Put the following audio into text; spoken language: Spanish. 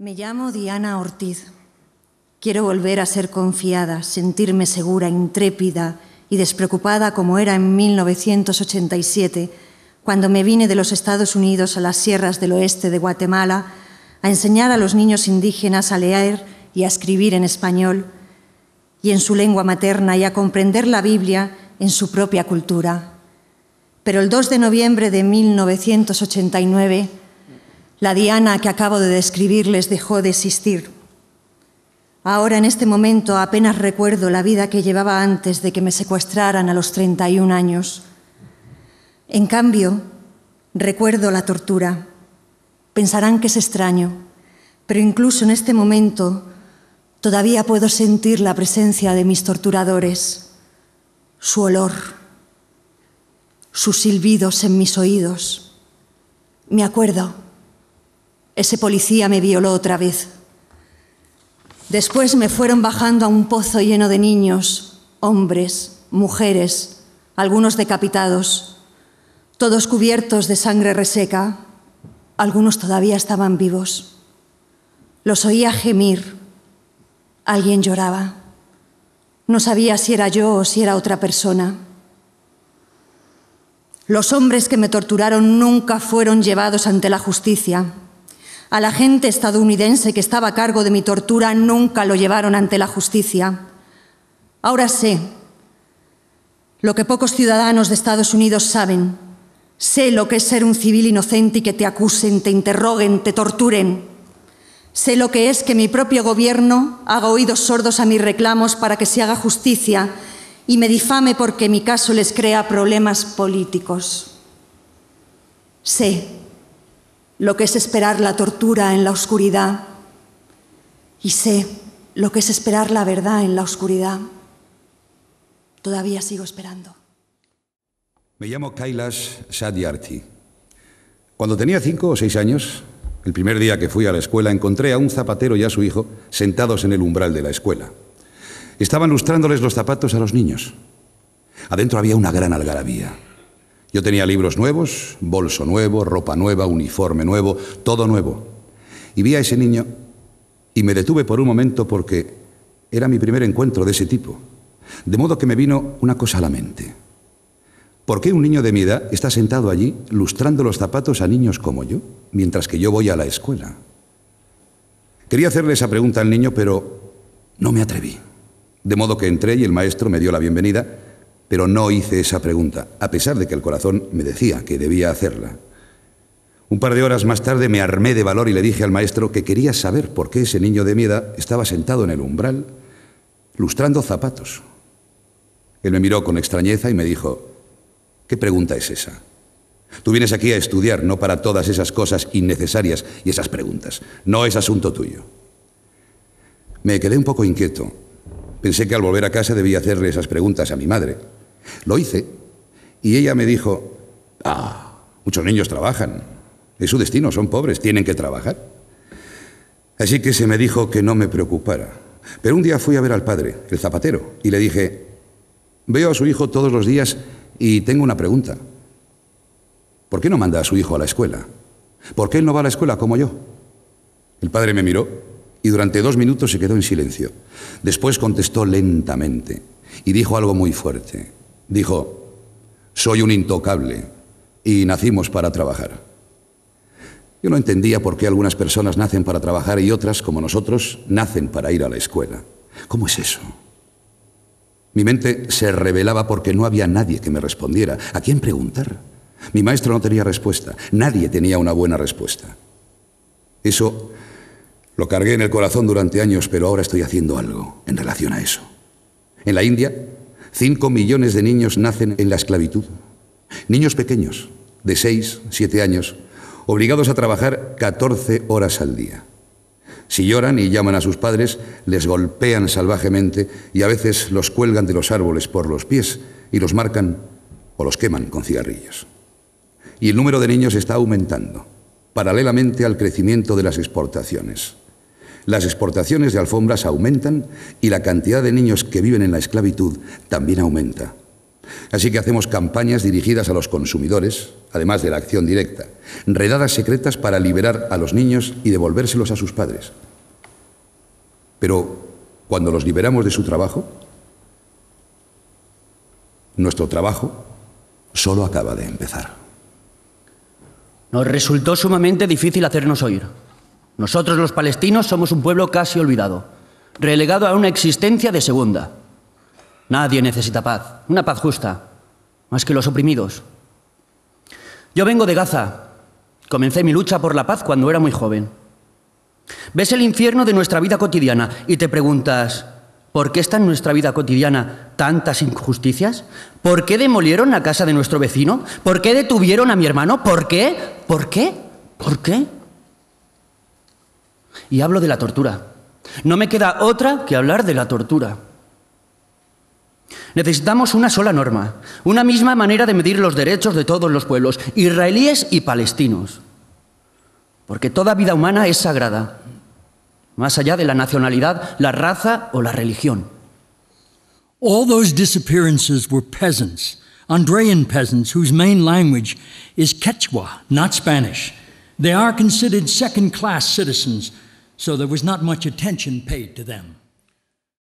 Me llamo Diana Ortiz. Quiero volver a ser confiada, sentirme segura, intrépida y despreocupada como era en 1987, cuando me vine de los Estados Unidos a las sierras del oeste de Guatemala a enseñar a los niños indígenas a leer y a escribir en español y en su lengua materna y a comprender la Biblia en su propia cultura. Pero el 2 de noviembre de 1989 la Diana que acabo de describirles dejó de existir. Ahora, en este momento, apenas recuerdo la vida que llevaba antes de que me secuestraran a los 31 años. En cambio, recuerdo la tortura. Pensarán que es extraño, pero incluso en este momento todavía puedo sentir la presencia de mis torturadores, su olor, sus silbidos en mis oídos. Me acuerdo. Ese policía me violó otra vez. Después me fueron bajando a un pozo lleno de niños, hombres, mujeres, algunos decapitados, todos cubiertos de sangre reseca. Algunos todavía estaban vivos. Los oía gemir. Alguien lloraba. No sabía si era yo o si era otra persona. Los hombres que me torturaron nunca fueron llevados ante la justicia. A la gente estadounidense que estaba a cargo de mi tortura nunca lo llevaron ante la justicia. Ahora sé lo que pocos ciudadanos de Estados Unidos saben. Sé lo que es ser un civil inocente y que te acusen, te interroguen, te torturen. Sé lo que es que mi propio gobierno haga oídos sordos a mis reclamos para que se haga justicia y me difame porque mi caso les crea problemas políticos. Sé lo que es esperar la tortura en la oscuridad y sé lo que es esperar la verdad en la oscuridad. Todavía sigo esperando. Me llamo Kailash Sadyarthi. Cuando tenía cinco o seis años, el primer día que fui a la escuela encontré a un zapatero y a su hijo sentados en el umbral de la escuela. Estaban lustrándoles los zapatos a los niños. Adentro había una gran algarabía. Yo tenía libros nuevos, bolso nuevo, ropa nueva, uniforme nuevo, todo nuevo. Y vi a ese niño y me detuve por un momento porque era mi primer encuentro de ese tipo. De modo que me vino una cosa a la mente. ¿Por qué un niño de mi edad está sentado allí lustrando los zapatos a niños como yo, mientras que yo voy a la escuela? Quería hacerle esa pregunta al niño, pero no me atreví. De modo que entré y el maestro me dio la bienvenida pero no hice esa pregunta, a pesar de que el corazón me decía que debía hacerla. Un par de horas más tarde me armé de valor y le dije al maestro que quería saber por qué ese niño de mi estaba sentado en el umbral lustrando zapatos. Él me miró con extrañeza y me dijo, ¿qué pregunta es esa? Tú vienes aquí a estudiar, no para todas esas cosas innecesarias y esas preguntas. No es asunto tuyo. Me quedé un poco inquieto. Pensé que al volver a casa debía hacerle esas preguntas a mi madre, lo hice y ella me dijo, ah, muchos niños trabajan. Es su destino, son pobres, tienen que trabajar. Así que se me dijo que no me preocupara. Pero un día fui a ver al padre, el zapatero, y le dije, veo a su hijo todos los días y tengo una pregunta. ¿Por qué no manda a su hijo a la escuela? ¿Por qué él no va a la escuela como yo? El padre me miró y durante dos minutos se quedó en silencio. Después contestó lentamente y dijo algo muy fuerte. Dijo, soy un intocable y nacimos para trabajar. Yo no entendía por qué algunas personas nacen para trabajar y otras, como nosotros, nacen para ir a la escuela. ¿Cómo es eso? Mi mente se rebelaba porque no había nadie que me respondiera. ¿A quién preguntar? Mi maestro no tenía respuesta. Nadie tenía una buena respuesta. Eso lo cargué en el corazón durante años, pero ahora estoy haciendo algo en relación a eso. En la India Cinco millones de niños nacen en la esclavitud. Niños pequeños, de 6, siete años, obligados a trabajar 14 horas al día. Si lloran y llaman a sus padres, les golpean salvajemente y a veces los cuelgan de los árboles por los pies y los marcan o los queman con cigarrillos. Y el número de niños está aumentando, paralelamente al crecimiento de las exportaciones. Las exportaciones de alfombras aumentan y la cantidad de niños que viven en la esclavitud también aumenta. Así que hacemos campañas dirigidas a los consumidores, además de la acción directa, redadas secretas para liberar a los niños y devolvérselos a sus padres. Pero cuando los liberamos de su trabajo, nuestro trabajo solo acaba de empezar. Nos resultó sumamente difícil hacernos oír. Nosotros los palestinos somos un pueblo casi olvidado, relegado a una existencia de segunda. Nadie necesita paz, una paz justa, más que los oprimidos. Yo vengo de Gaza. Comencé mi lucha por la paz cuando era muy joven. Ves el infierno de nuestra vida cotidiana y te preguntas, ¿por qué está en nuestra vida cotidiana tantas injusticias? ¿Por qué demolieron la casa de nuestro vecino? ¿Por qué detuvieron a mi hermano? ¿Por qué? ¿Por qué? ¿Por qué? y hablo de la tortura. No me queda otra que hablar de la tortura. Necesitamos una sola norma, una misma manera de medir los derechos de todos los pueblos, israelíes y palestinos. Porque toda vida humana es sagrada, más allá de la nacionalidad, la raza o la religión. All those disappearances were peasants, Andrean peasants whose main language is Quechua, not Spanish. They are considered second class citizens So there was not much attention paid to them.